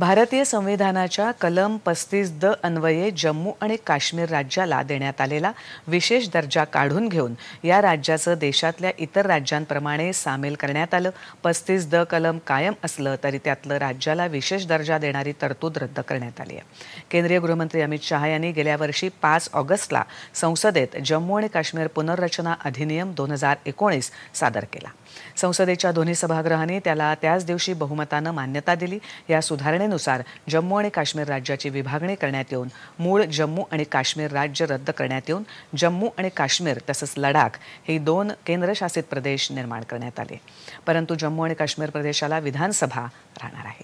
भारतीय संविधानाच्या कलम पस्तीस द अन्वये जम्मू आणि काश्मीर राज्याला देण्यात आलेला विशेष दर्जा काढून घेऊन या राज्याचं देशातल्या इतर राज्यांप्रमाणे सामील करण्यात आलं पस्तीस द कलम कायम असलं तरी त्यातलं राज्याला विशेष दर्जा देणारी तरतूद रद्द करण्यात आली आहे केंद्रीय गृहमंत्री अमित शहा यांनी गेल्या वर्षी पाच ऑगस्टला संसदेत जम्मू आणि काश्मीर पुनर्रचना अधिनियम दोन हजार एकोणीस सादर केला संसदेच्या दोन्ही सभागृहांनी त्याला त्याच दिवशी बहुमतानं मान्यता दिली या सुधारणे नुसार जम्मू आणि काश्मीर राज्याची विभागणी करण्यात येऊन मूळ जम्मू आणि काश्मीर राज्य रद्द करण्यात येऊन जम्मू आणि काश्मीर तसंच लडाख हे दोन केंद्रशासित प्रदेश निर्माण करण्यात आले परंतु जम्मू आणि काश्मीर प्रदेशाला विधानसभा राहणार आहे